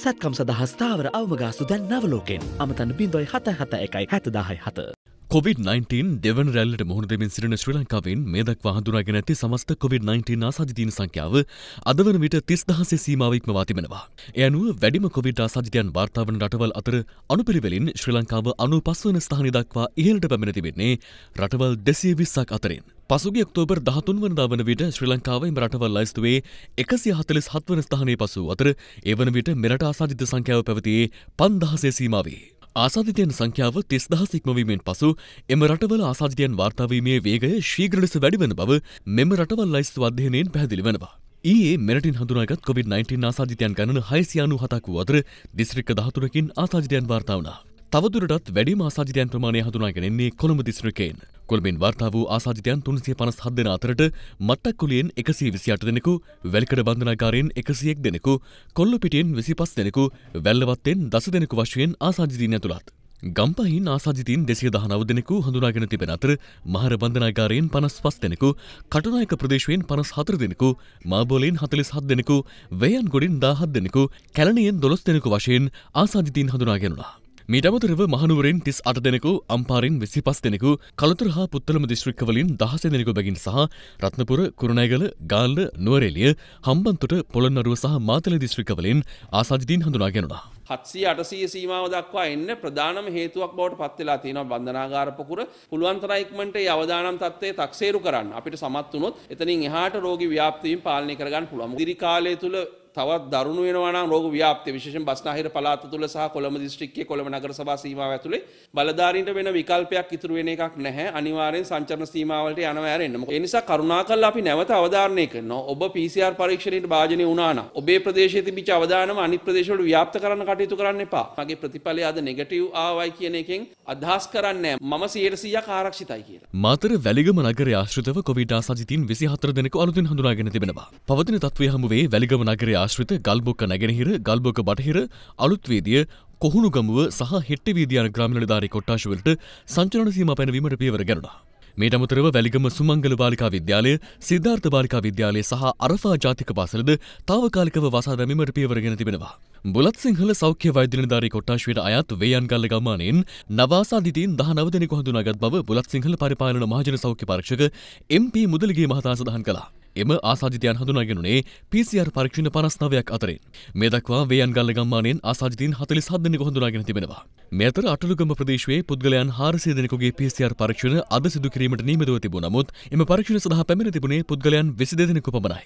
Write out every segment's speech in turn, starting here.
සැත්කම් සදහස්ථාවර අවමගාස්තු දැන් නවලෝකෙන් අමතන්න බින්දොයි හත හත එකයි හැතදාහයි හත. COVID-19 දෙවන රැල්ලට මුහුණ දෙමින් සිටින ශ්‍රී ලංකාවෙන් මේ දක්වා හඳුනාගෙන ඇති සමස්ත COVID-19 ආසාදිතීන් සංඛ්‍යාව අද වන විට 30000 සීමාව ඉක්මවා තිබෙනවා. ඒ අනුව වැඩිම COVID ආසාදිතයන් වාර්තා වන රටවල් අතර අනුපිළිවෙලින් ශ්‍රී ලංකාව 95 වන ස්ථානය දක්වා ඉහළට පැමිණ තිබෙන්නේ රටවල් 220ක් අතරින්. පසුගේ ඔක්තෝබර් දහතුන් වනදා වන විට ශ්‍රී ලංකාවයිම රටවල් ලයිස්තුවේ එකසි හතලිස් හත්වන ස්ථානය පසු අතර එවන විට මෙරට ආසාධිත සංඛ්‍යාව පැවතියේ පන්දහසේ සීමාවේ. ආසාධිතයන් සංඛ්‍යාව තිස් දහසික්මවීමෙන් පසු එම රටවල ආසාධිතයන් වාර්තාවීමේ වේගය ශීග්‍රලෙස වැඩිවන බව මෙම රටවල් ලයිස්තු අධ්‍යයනයෙන් පැහැදිලි වෙනවා. ඒ මෙරටින් හඳුනාගත් COVID-19 ආසාධිතයන් ගණන හයිසියානු හතක් වූ අතර දිස්ත්‍රික්ක දහතුනකින් ආසාධිතයන් වාර්තා වුණා. තවදුරටත් වැඩිම ආසාධිතයන් ප්‍රමාණය හඳුනාගෙනෙන්නේ කොළඹ දිස්ත්‍රික්කයෙන්. කොළඹින් වාර්තා වූ ආසාධිතයන් තුන්සිය පනස් හත් දෙෙන අතරට මත්තක්කුලියෙන් එකසී විසියට දෙනෙකු වැලිකඩ බන්ධනාකාරයෙන් එකසියෙක් දෙනෙකු කොල්ලුපිටියෙන් විසි පස් දෙනෙකු වැල්ලවත්තෙන් දස දෙනෙකු වශයෙන් ආසාජිතීන් ඇතුළත්. ගම්පහින් ආසාජිතීන් දෙසිය දහනව දෙනෙකු හඳුනාගෙන තිබෙන අතර මහර බන්ධනාකාරයෙන් පනස් පස් දෙනෙකු කටුනායක ප්‍රදේශයෙන් පනස් හතර දෙනෙකු මාබෝලයෙන් හතලිස් හත් දෙනෙකු වයන් ගොඩින් දාහත් දෙනෙකු කැලනයෙන් දොළොස් දෙනෙකු වශයෙන් ආසාජිතීන් හඳුනාගෙනුලා. මීට අමතරව මහනුවරෙන් තිස් අට දෙනෙකු අම්පාරින් විසි පස් දෙනෙකු කළතුර හා පුත්තලම දිශ්‍රික්කවලින් දහස දෙනෙකු බැගින් සහ රත්නපුර කුරුණෑගල ගාල්ල නුවරෙලිය හම්බන්තුට පොළොන්නරුව සහ මාතල දිශ්‍රිකවලින් ආසාධිතීන් හඳුනාගෙනවා. හත්සී අටසීය සීමාව දක්වා එන්න ප්‍රධානම හේතුවක් බවට පත්වෙලා තියෙනවා බන්ධනාගාරපකුර පුළුවන්තරයික්මට අවදානම් තත්වය තක්සේරු කරන්න අපිට සමත් වුණොත් එතනින් එහාට රෝග ව්‍යාප්තිීම් පාලනය කරගන්න පුළුවන් දිරි කාලය තුළ තවත් දරුණු වෙනවා රෝග ව්‍යාප්තිය විශේෂයෙන් බස්නාහිර පළාත තුල සහ කොළඹ දිස්ත්‍රික්කයේ කොළඹ නගර සභා සීමාව ඇතුලේ බලධාරීන්ට වෙන විකල්පයක් ඉතුරු වෙන එකක් නැහැ අනිවාර්යෙන් සංචරණ සීමාවලට යනවා ඇරෙන්න. ඒ නිසා කරුණාකරලා අපි නැවත අවධාරණය කරනවා. ඔබ PCR පරීක්ෂණයට භාජනය වුණා නම් ඔබේ ප්‍රදේශයේ තිබිච්ච අවදානම අනිත් ප්‍රදේශවල ව්‍යාප්ත කරන්න කටයුතු කරන්න එපා. මගේ ප්‍රතිඵලය අද නෙගටිව් ආවයි කියන එකෙන් අදහස් කරන්නේ මම 100% ආරක්ෂිතයි කියලා. මාතර වැලිගම නගරය ආශ්‍රිතව කොවිඩ් ආසාදිතින් 24 දෙනෙකු අලුතින් හඳුනාගෙන තිබෙනවා. පවතින තත්ත්වය හමුවේ වැලිගම නගරය ආශ්‍රිත ගල්බොක්ක නැගෙනහිර ගල්බොක බටහිර අලුත්වේදිය කොහුණුගමුව සහ හෙට්ටවීදයන ග්‍රමිණ ධාරි කොට්ටාශවලට සංචලන සීම පැනවීමට පියවර ගැනුණා. මේට අමතරව වැලිගම සුමංගල බාලිකා විද්‍යාලය සිද්ධාර්ථ බාලිකා විද්‍යාලය සහ අරෆා ජාතික පාසලද තාවකාලිකව වසා දැමීමට පියවරගෙන තිබෙනවා. බුලත් සිංහල සෞඛ්‍ය වෛද්‍යනිධාරී කොට්ටාශවයට අයත් වේයන් ගල්ල ගම්මානයෙන් නවාසාධිතීන් දහ නවදෙනෙකු හඳුනාගත් බව බුලත් සිංහල පරිපාලන මහජන සෞඛ්‍ය පරීක්ෂක එම්පී මුදලිගේ මහතා සඳහන් කළා. එම ආසාධිතයන් හඳුනාගෙනුනේ PCR පරීක්ෂණ පනස් නවයක් අතරින්. මේ දක්වා වේයන්ගල්ල ගම්මානයෙන් ආසාධිතයින් හතලිස් හත් දෙනෙකු හඳුනාගෙන තිබෙනවා. මේ අතර අටලුගම ප්‍රදේශයේ පුද්ගලයන් හාරසිය දෙනෙකුගේ PCR පරීක්ෂණ අද සිදු කිරීමට නීමිතව තිබුණ නමුත් එම පරීක්ෂණ සඳහා පැමිණ තිබුණේ පුද්ගලයන් විසි දෙදෙනෙකු පමණයි.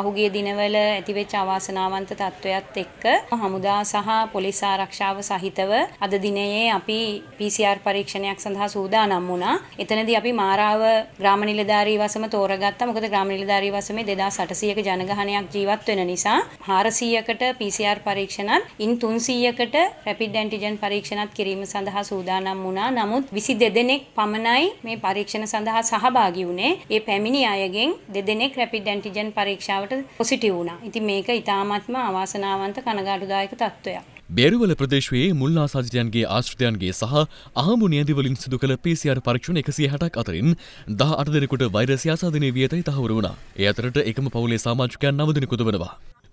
පහුගිය දිනවල ඇතිවෙච්ච අවාසනාවන්ත තත්ත්වයක් එක්ක හමුදා සහ පොලිස් ආරක්ෂාව සහිතව අද දිනයේ අපි PCR පරීක්ෂණයක් සඳහා සූදානම් වුණා. එතනදී අපි මාරාව ග්‍රාම නිලධාරී වසම තෝරගත්තා. මොකද ග්‍රාම නිලධාරී වසමේ 2800ක ජනගහනයක් ජීවත් වෙන නිසා 400කට PCR පරීක්ෂණත්, ඉන් 300කට rapid antigen පරීක්ෂණත් කිරීම සඳහා සූදානම් වුණා. නමුත් 22 දෙනෙක් පමණයි මේ පරීක්ෂණ සඳහා සහභාගී වුණේ. ඒ පැමිණි අයගෙන් දෙදෙනෙක් rapid antigen පරීක්ෂාව වෙලාවට පොසිටිව් වුණා. ඉතින් මේක ඊටාත්ම අවාසනාවන්ත කනගාටුදායක තත්ත්වයක්. බේරුවල ප්‍රදේශයේ මුල්ලා සාජිතයන්ගේ ආශ්‍රිතයන්ගේ සහ අහමු නියදිවලින් සිදු කළ PCR පරීක්ෂණ 160ක් අතරින් 18 දෙනෙකුට වෛරසය ආසාදනය වී ඇතැයි තහවුරු වුණා. ඒ අතරට එකම පවුලේ සමාජිකයන් 9 දෙනෙකුද වෙනවා.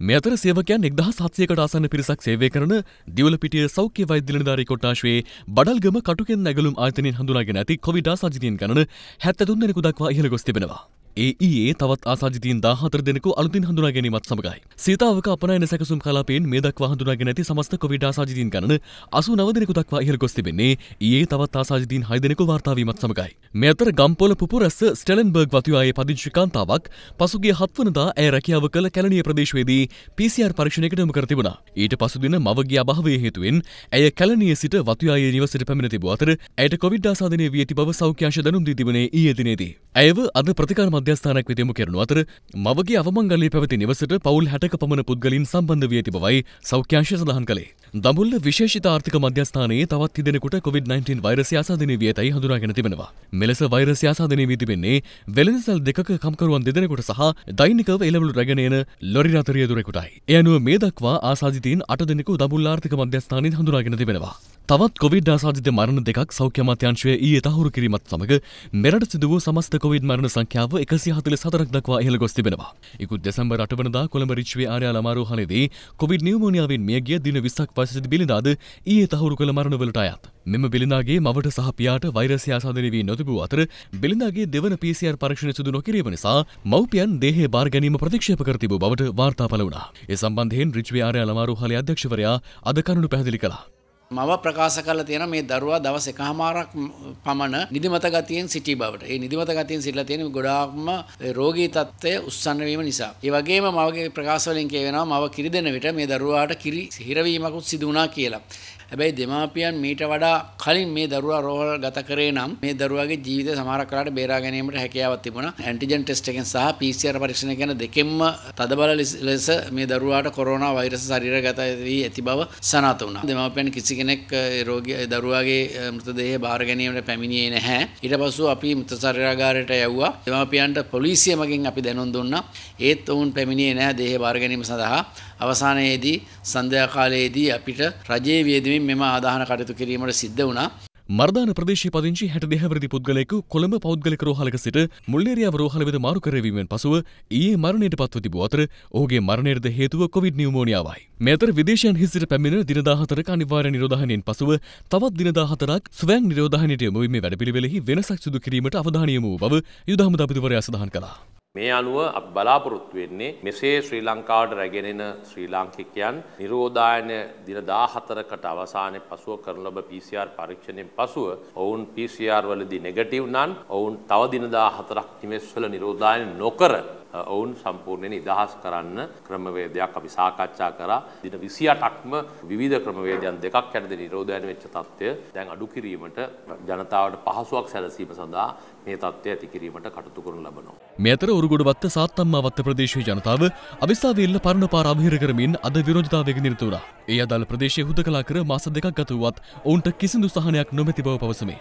මේ අතර සේවකයන් 1700කට ආසන්න පිරිසක් සේවය කරන දිවලපිටිය සෞඛ්‍ය වෛද්‍ය නිලධාරී කොට්ටාශයේ බඩල්ගම කටුකෙන් නැගලුම් ආයතනයෙන් හඳුනාගෙන ඇති කොවිඩ් ආසාදිතයින් ගණන 73 දෙනෙකු දක්වා ඉහළ ගොස් තිබෙනවා. ඒ ඒ e තවත් ආසාජිතීන් දාහතර දෙනෙකු අලුතින් හඳුනා ගැනීමත් සමඟයි. සීතාවක අපනයන සැකසුම් කලාපයෙන් මේ දක්වා හඳුනාගෙන ඇති සමස්ත කොවිඩ ආසාජිතීන් ගණන අසු නව දෙනෙකු දක්වා ඉහළ ගොස් තිබෙන්නේ ඒ e e තවත් ආසාජිතීන් හය දෙනෙකු වාර්තාවීමත් සමඟයි. මේ අතර ගම්පොල පුපුරස්ස ස්ටෙලන්බර්ග් වතුයායේ පදිංචි කාන්තාවක් පසුගිය හත්වනදා ඇය රැකියාව කළ කැලණිය ප්‍රදේශයේදී PCR පරීක්ෂණයකට යොමු කර තිබුණා. ඊට පසුදින මවගේ අභාවය හේතුවෙන් ඇය කැලණිය සිට වතුයායේ නිවසට පැමිණ තිබූ අතර ඇයට කොවිඩ් ආසාදනය වී ඇති බව සෞඛ්‍ය අංශ දැනුම් දී තිබුණේ ඊයේ දිනේදී. ඇයව අද ප්‍රතිකාර මධ්‍ය මධ්‍යස්ථානක් විදිම කරනු අතර මවගේ අවමංගලී පැවති නිවසට පවුල් හැටක පමණ පුද්ගලින් සම්බන්ධ විය තිබවයි සෞඛ්‍යංශ සඳහන් කළේ. දඹුල්ල විශේෂිත ආර්ථික මධ්‍යස්ථානයේ තවත් තිදෙනෙකුට COVID-19 වෛරසය ආසාදනය වී ඇතයි හඳුනාගෙන තිබෙනවා. මෙලෙස වෛරසය ආසාදනය වී තිබෙන්නේ වෙළඳසල් දෙකක කම්කරුවන් දෙදෙනෙකුට සහ දෛනිකව එළවලු රැගෙන එන ලොරි රථරිය දුරෙකුටයි. ඒ අනුව මේ දක්වා ආසාදිතයින් අට දෙනෙකු දඹුල්ල ආර්ථික මධ්‍යස්ථානයේ හඳුනාගෙන තිබෙනවා. තවත් කොවිඩ් ආසාධිත මරණ දෙකක් සෞඛ්‍ය අමාත්‍යංශය ඊයේ තහවුරු කිරීමත් සමග මෙරට සිදුව සමස්ත කොවිඩ් මරණ සංඛ්‍යාව එකසි හතුල සතරක් දක්වා ඉහළ ගොස් තිබෙනවා. ඉකුත් දෙසම්බර් අටවනදා කොළඹ රිච්වේ ආර්යා ළමාරෝහණයේදී කොවිඩ් නියුමෝනියාවෙන් මිය ගිය දින 20ක් පසුසිට බිලිඳාද ඊයේ තහවුරු කළ මරණවලට අයත්. මෙම බිලිඳාගේ මවට සහ පියාට වෛරසය ආසාදනය වී නොතිබූ අතර බිලිඳාගේ දෙවන PCR පරීක්ෂණ සිදු නොකිරීම නිසා මව්පියන් දේහය බාර ගැනීම ප්‍රතික්ෂේප කර තිබූ බවට වාර්තා පළ වුණා. ඒ සම්බන්ධයෙන් රිච්වේ ආර්යා ළමාරෝහලේ අධ්‍යක්ෂවරයා අද කරුණු පැහැදිලි කළා. මව ප්‍රකාශ කරලා තියෙන මේ දරුවා දවස් එකහමාරක් පමණ නිදිමත ගතියෙන් සිටි බවට. ඒ නිදිමත ගතියෙන් සිටලා තියෙන ගොඩාක්ම රෝගී තත්ත්වය උස්සන්න වීම නිසා. ඒ වගේම මවගේ ප්‍රකාශ වලින් කියවෙනවා මව කිරි දෙන විට මේ දරුවාට කිරි හිරවීමකුත් සිදු වුණා කියලා. හැබැයි දෙමාපියන් මීට වඩා කලින් මේ දරුවා රෝහල් ගත කරේ නම් මේ දරුවාගේ ජීවිතය සමහරක් වෙලාවට බේරා ගැනීමට හැකියාවක් තිබුණා. ඇන්ටිජන් ටෙස්ට් එකෙන් සහ PCR පරීක්ෂණ ගැන දෙකෙන්ම තදබල ලෙස මේ දරුවාට කොරෝනා වෛරස ශරීරගත වී ඇති බව සනාථ වුණා. දෙමාපියන් කිසි කෙනෙක් රෝගී දරුවාගේ මෘතදේහය බාර ගැනීමට පැමිණියේ නැහැ. ඊට පසු අපි මෘත ශරීරාගාරයට යවුවා. දෙමාපියන්ට පොලිසිය මගින් අපි දැනුම් දුන්නා. ඒත් ඔවුන් පැමිණියේ නැහැ දේහ බාර ගැනීම සඳහා. අවසානයේදී සන්ධ්‍යා කාලයේදී අපිට රජයේ වියදමින් මෙම ආදාහන කටයුතු කිරීමට සිද්ධ වුණා. මර්ධාන ප්‍රදේශ පදිංචි හැට දෙහැවරදි පුද්ගලයෙකු කොළඹ පෞද්ගලික රෝහලක සිට මුල්ලේරියාව රෝහල වෙත මාරු කරවීමෙන් පසුව ඊයේ මරණයට පත්ව තිබූ අතර ඔහුගේ මරණයටද හේතුව කොවිඩ් නියුමෝනියාවයි. මේ අතර විදේශයන් හිසිට පැමිණ දින 14ක අනිවාර්ය නිරෝධායනයෙන් පසුව තවත් දින 14ක් ස්වයං නිරෝධායනයට යොමු වීමේ වැඩපිළිවෙලෙහි වෙනසක් සිදු කිරීමට අවධානය යොමු වූ බව යුද හමුදා අපිටුවරයා සඳහන් කළා. මේ අනුව අප බලාපොරොත්තු වෙන්නේ මෙසේ ශ්‍රී ලංකාවට රැගෙනෙන ශ්‍රී ලාංකිකයන් නිරෝධායන දින 14කට අවසානයේ පසුව කරන ලබ PCR පරීක්ෂණයෙන් පසුව ඔවුන් PCR වලදී නෙගටිව් නම් ඔවුන් තව දින 14ක් නිවෙස්වල නිරෝධායන නොකර ඔවුන් සම්පූර්ණයෙන් නිදහස් කරන්න ක්‍රමවේදයක් අපි සාකච්ඡා කරා. දින 28ක්ම විවිධ ක්‍රමවේදයන් දෙකක් යටතේ නිරෝධයන් වෙච්ච තත්ත්වය දැන් අඩු කිරීමට ජනතාවට පහසුවක් සැලසීම සඳහා මේ තත්ත්වය ඇති කිරීමට කටයුතු කරනු ලබනවා. මේ අතර උරුගොඩවත්ත සාත්තම්මාවත්ත ප්‍රදේශයේ ජනතාව අවිස්සාවේල්ල පරණ පාර අවහිර කරමින් අද විරෝධතාවයක නිරත වුණා. ඒ අදාළ ප්‍රදේශයේ හුදකලා කර මාස දෙකක් ගත වුවත් ඔවුන්ට කිසිදු සහනයක් නොමැති බව පවසමේ.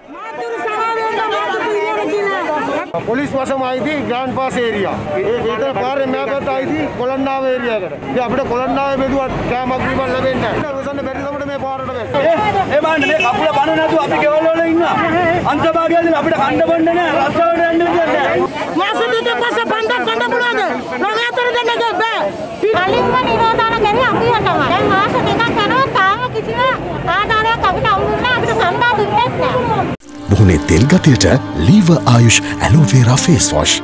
පොලිස් වසම අයිති ග්‍රෑන්ඩ් පාස් ඒරියා. ඒක පාරේ මෑප් එකත් අයිති කොළන්නාව ඒරියාකට. ඉතින් අපිට කොළන්නාවේ බෙදුවත් කෑමක් බීමක් ලැබෙන්නේ නැහැ. ඔසන්න බැරි ළමට මේ පාරට බෑ. ඒ බලන්න මේ කකුල බන නැතුව අපි ගෙවල් වල ඉන්නවා. අන්තභාගයදී අපිට කන්න බොන්න නැහැ. රස්සාවට යන්න දෙන්නේ නැහැ. මාසෙ දෙක පස්සේ බන්දක් කන්න පුළුවන්ද? රණාතර දෙන්නද බෑ. අලින්ම නිරෝධ මුහුණේ තෙල් ගතියට ලීව ආයුෂ් ඇලෝවේරා ෆේස් වොෂ්